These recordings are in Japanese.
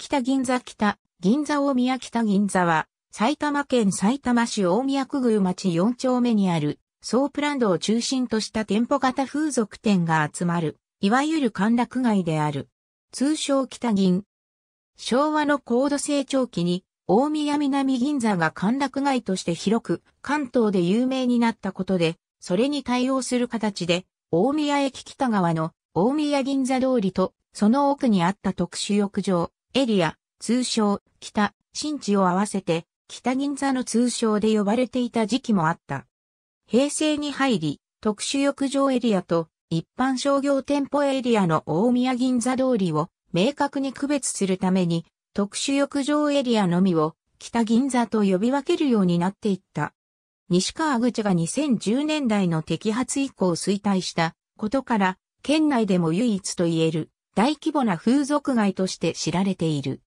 北銀座北、銀座大宮北銀座は、埼玉県埼玉市大宮区宮町4丁目にある、ソープランドを中心とした店舗型風俗店が集まる、いわゆる歓楽街である。通称北銀。昭和の高度成長期に、大宮南銀座が歓楽街として広く、関東で有名になったことで、それに対応する形で、大宮駅北側の大宮銀座通りと、その奥にあった特殊浴場、エリア、通称、北、新地を合わせて、北銀座の通称で呼ばれていた時期もあった。平成に入り、特殊浴場エリアと一般商業店舗エリアの大宮銀座通りを明確に区別するために、特殊浴場エリアのみを北銀座と呼び分けるようになっていった。西川口が2010年代の摘発以降衰退したことから、県内でも唯一と言える大規模な風俗街として知られている。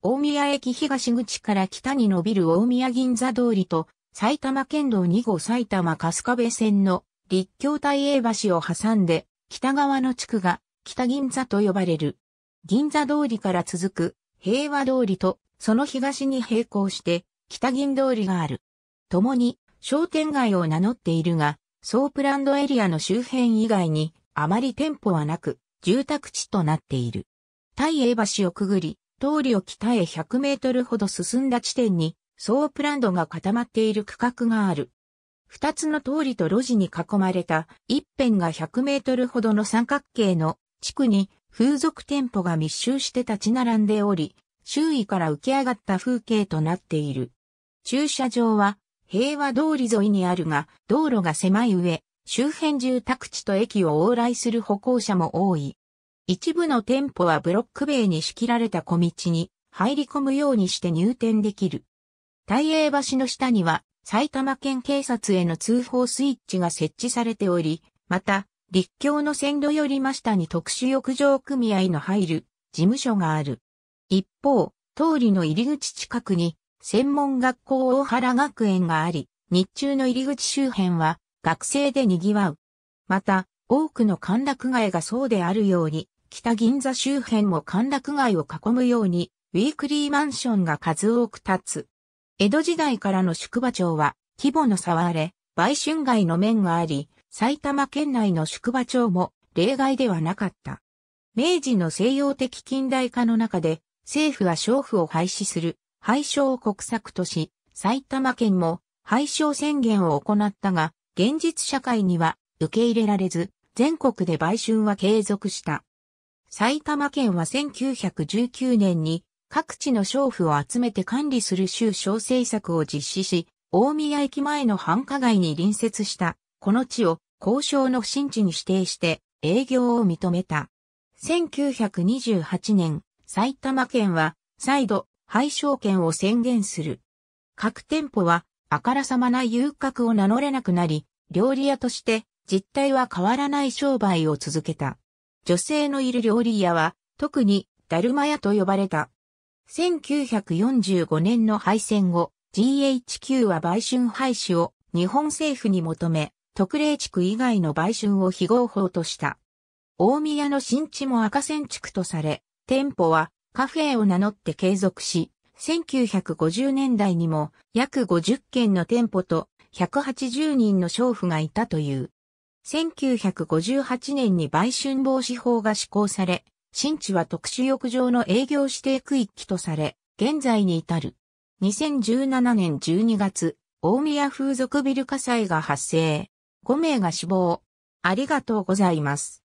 大宮駅東口から北に伸びる大宮銀座通りと埼玉県道2号埼玉春日部線の立教大英橋を挟んで北側の地区が北銀座と呼ばれる。銀座通りから続く平和通りとその東に並行して北銀通りがある。共に商店街を名乗っているが、ソープランドエリアの周辺以外にあまり店舗はなく、住宅地となっている。大英橋をくぐり、通りを北へ100メートルほど進んだ地点に、ソープランドが固まっている区画がある。二つの通りと路地に囲まれた一辺が100メートルほどの三角形の地区に風俗店舗が密集して立ち並んでおり、周囲から浮き上がった風景となっている。駐車場は平和通り沿いにあるが、道路が狭い上、周辺住宅地と駅を往来する歩行者も多い。一部の店舗はブロック塀に仕切られた小道に入り込むようにして入店できる。大英橋の下には埼玉県警察への通報スイッチが設置されており、また、立教の線路より真下に特殊浴場組合の入る事務所がある。一方、通りの入り口近くに専門学校大原学園があり、日中の入り口周辺は学生で賑わう。また、多くの歓楽街がそうであるように、北銀座周辺も歓楽街を囲むように、ウィークリーマンションが数多く立つ。江戸時代からの宿場町は、規模の差はあれ、売春街の面があり、埼玉県内の宿場町も例外ではなかった。明治の西洋的近代化の中で、政府は娼婦を廃止する、廃娼を国策とし、埼玉県も廃娼宣言を行ったが、現実社会には受け入れられず、全国で売春は継続した。埼玉県は1919年に各地の娼婦を集めて管理する州小政策を実施し、大宮駅前の繁華街に隣接したこの地を交渉の不審地に指定して営業を認めた。1928年、埼玉県は再度廃商権を宣言する。各店舗はあからさまな遊郭を名乗れなくなり、料理屋として実態は変わらない商売を続けた。女性のいる料理屋は特にダルマ屋と呼ばれた。1945年の敗戦後、GHQ は売春廃止を日本政府に求め、特例地区以外の売春を非合法とした。大宮の新地も赤線地区とされ、店舗はカフェを名乗って継続し、1950年代にも約50件の店舗と180人の娼婦がいたという。1958年に売春防止法が施行され、新地は特殊浴場の営業指定区域とされ、現在に至る。2017年12月、大宮風俗ビル火災が発生。5名が死亡。ありがとうございます。